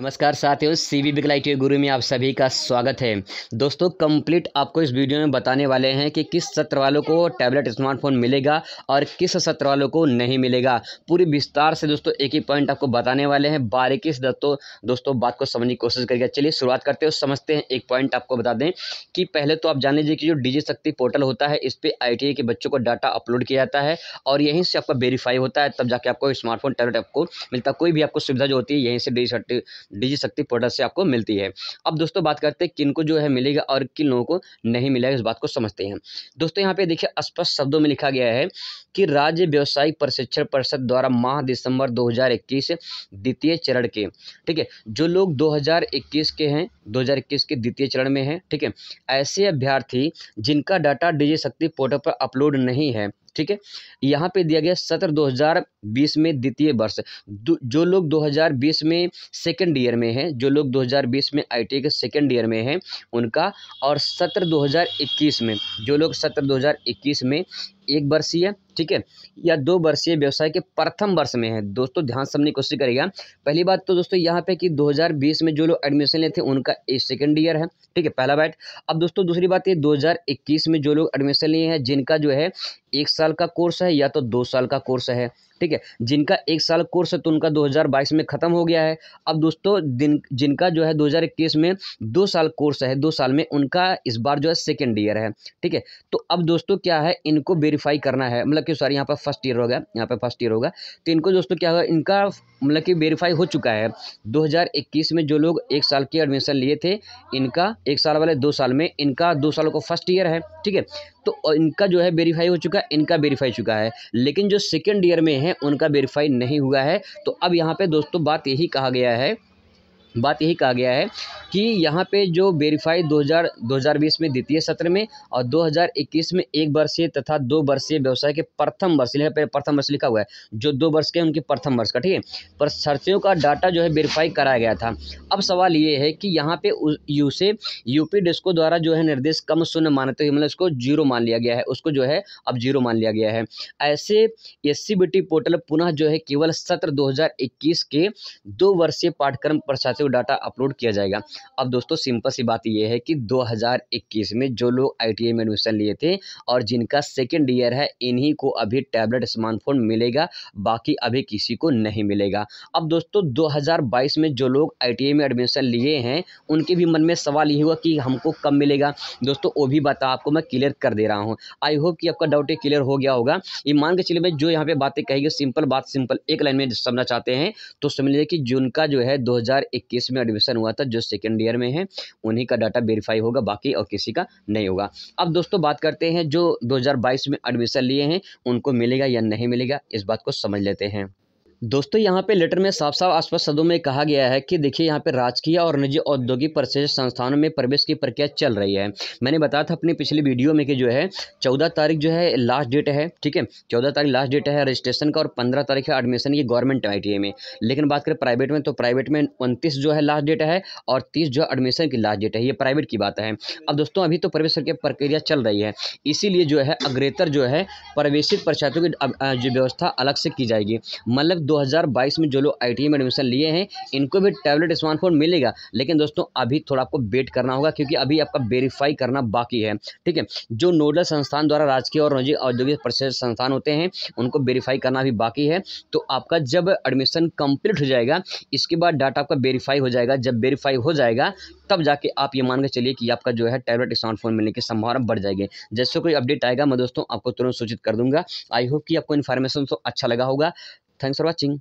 नमस्कार साथियों सी वी बिकलाई आई गुरु में आप सभी का स्वागत है दोस्तों कंप्लीट आपको इस वीडियो में बताने वाले हैं कि किस सत्र वालों को टैबलेट स्मार्टफोन मिलेगा और किस सत्र वालों को नहीं मिलेगा पूरी विस्तार से दोस्तों एक ही पॉइंट आपको बताने वाले हैं बारीकी से दोस्तों दोस्तों बात को समझने की कोशिश करिएगा चलिए शुरुआत करते हो समझते हैं एक पॉइंट आपको बता दें कि पहले तो आप जान लीजिए कि जो डी शक्ति पोर्टल होता है इस पर आई के बच्चों को डाटा अपलोड किया जाता है और यहीं से आपका वेरीफाई होता है तब जाके आपको स्मार्टफोन टैबलेट आपको मिलता कोई भी आपको सुविधा जो होती है यहीं से डी डिजी शक्ति पोर्टल से आपको मिलती है अब दोस्तों बात करते हैं किन को जो है मिलेगा और किन लोगों को नहीं मिलेगा इस बात को समझते हैं दोस्तों यहाँ पे देखिए स्पष्ट शब्दों में लिखा गया है कि राज्य व्यवसायिक प्रशिक्षण परिषद द्वारा माह दिसंबर 2021 द्वितीय चरण के ठीक है जो लोग 2021 के हैं 2021 के द्वितीय चरण में हैं ठीक है ऐसे अभ्यर्थी जिनका डाटा डिजी शक्ति पोर्टल पर अपलोड नहीं है ठीक है यहाँ पे दिया गया सत्र 2020 में द्वितीय वर्ष जो लोग 2020 में सेकेंड ईयर में हैं जो लोग 2020 में आई के सेकेंड ईयर में हैं उनका और सत्र 2021 में जो लोग सत्र 2021 में एक वर्षीय ठीक है या दो वर्षीय व्यवसाय के प्रथम वर्ष में है दोस्तों ध्यान समझने की कोशिश करेगा पहली बात तो दोस्तों यहाँ पे कि 2020 में जो लोग एडमिशन लेते हैं उनका सेकेंड ईयर है ठीक है पहला बैट अब दोस्तों दूसरी बात ये 2021 में जो लोग एडमिशन लिए हैं जिनका जो है एक साल का कोर्स है या तो दो साल का कोर्स है ठीक है जिनका एक साल कोर्स है तो उनका 2022 में ख़त्म हो गया है अब दोस्तों दिन जिनका जो है 2021 में दो साल कोर्स है दो साल में उनका इस बार जो है सेकेंड ईयर है ठीक है तो अब दोस्तों क्या है इनको वेरीफाई करना है मतलब कि सॉरी यहाँ पर फर्स्ट ईयर होगा यहाँ पर फर्स्ट ईयर होगा तो इनको दोस्तों क्या होगा इनका मतलब कि वेरीफाई हो चुका है इक्कीस में जो लोग एक साल के एडमिशन लिए थे इनका एक साल वाले दो साल में इनका दो साल को फर्स्ट ईयर है ठीक है तो इनका जो है वेरीफाई हो चुका है इनका वेरीफाई चुका है लेकिन जो सेकेंड ईयर में है हैं उनका वेरीफाई नहीं हुआ है तो अब यहाँ पे दोस्तों बात यही कहा गया है बात यही कहा गया है कि यहाँ पे जो वेरीफाई 2000 2020 में द्वितीय सत्र में और 2021 में एक वर्षीय तथा दो वर्षीय व्यवसाय के प्रथम वर्ष यहाँ पे प्रथम वर्ष लिखा हुआ है जो दो वर्ष के उनके प्रथम वर्ष का ठीक है पर सर्चियों का डाटा जो है वेरीफाई कराया गया था अब सवाल ये है कि यहाँ पे यू से यूपी डिस्को द्वारा जो है निर्देश कम शून्य मानते हुए मतलब उसको जीरो मान लिया गया है उसको जो है अब जीरो मान लिया गया है ऐसे एस पोर्टल पुनः जो है केवल सत्र दो के दो वर्षीय पाठ्यक्रम प्रशासन तो डाटा अपलोड किया जाएगा अब दोस्तों सिंपल सी बात यह है कि 2021 में जो लोग आई में एडमिशन लिए थे और जिनका सेकेंड ईयर है इन्हीं को अभी टैबलेट स्मार्टफोन मिलेगा बाकी अभी किसी को नहीं मिलेगा अब दोस्तों दो में जो लोग आई में एडमिशन लिए हैं उनके भी मन में सवाल ये हुआ कि हमको कब मिलेगा दोस्तों वो भी बात आपको मैं क्लियर कर दे रहा हूँ आई होप कि आपका डाउट क्लियर हो गया होगा ये मान के चलिए मैं जो यहाँ पे बातें कही सिंपल बात सिंपल एक लाइन में समझना चाहते हैं तो समझ लीजिए कि जून का जो है 2021 में एडमिशन हुआ था जो सेकेंड ईयर में है उन्हीं का डाटा वेरीफाई होगा बाकी और किसी का नहीं होगा अब दोस्तों बात करते हैं जो 2022 में एडमिशन लिए हैं उनको मिलेगा या नहीं मिलेगा इस बात को समझ लेते हैं दोस्तों यहाँ पे लेटर में साफ साफ आस्पष्ट शब्दों में कहा गया है कि देखिए यहाँ पे राजकीय और निजी औद्योगिक प्रशिक्षण संस्थानों में प्रवेश की प्रक्रिया चल रही है मैंने बताया था अपनी पिछली वीडियो में कि जो है चौदह तारीख जो है लास्ट डेट है ठीक है चौदह तारीख लास्ट डेट है रजिस्ट्रेशन का और पंद्रह तारीख है एडमिशन की गवर्नमेंट आई में लेकिन बात करें प्राइवेट में तो प्राइवेट में उनतीस जो है लास्ट डेट है और तीस जो है एडमिशन की लास्ट डेट है ये प्राइवेट की बात है अब दोस्तों अभी तो प्रवेश की प्रक्रिया चल रही है इसीलिए जो है अग्रेतर जो है प्रवेशित परीक्षार्थियों की जो व्यवस्था अलग से की जाएगी मतलब 2022 में जो लोग आई e में एडमिशन लिए हैं इनको भी टैबलेट स्मार्टफोन मिलेगा लेकिन दोस्तों अभी थोड़ा आपको वेट करना होगा क्योंकि अभी आपका वेरीफाई करना बाकी है ठीक है जो नोडल संस्थान द्वारा राजकीय और निजी औद्योगिक परिषद संस्थान होते हैं उनको वेरीफाई करना भी बाकी है तो आपका जब एडमिशन कंप्लीट हो जाएगा इसके बाद डाटा आपका वेरीफाई हो जाएगा जब वेरीफाई हो जाएगा तब जाके आप ये मान के चलिए कि आपका जो है टैबलेट स्मार्टफोन मिलने की संभावना बढ़ जाएगी जैसे कोई अपडेट आएगा मैं दोस्तों आपको तुरंत सूचित कर दूंगा आई होप कि आपको इन्फॉर्मेशन तो अच्छा लगा होगा थैंक्स फॉर वॉचिंग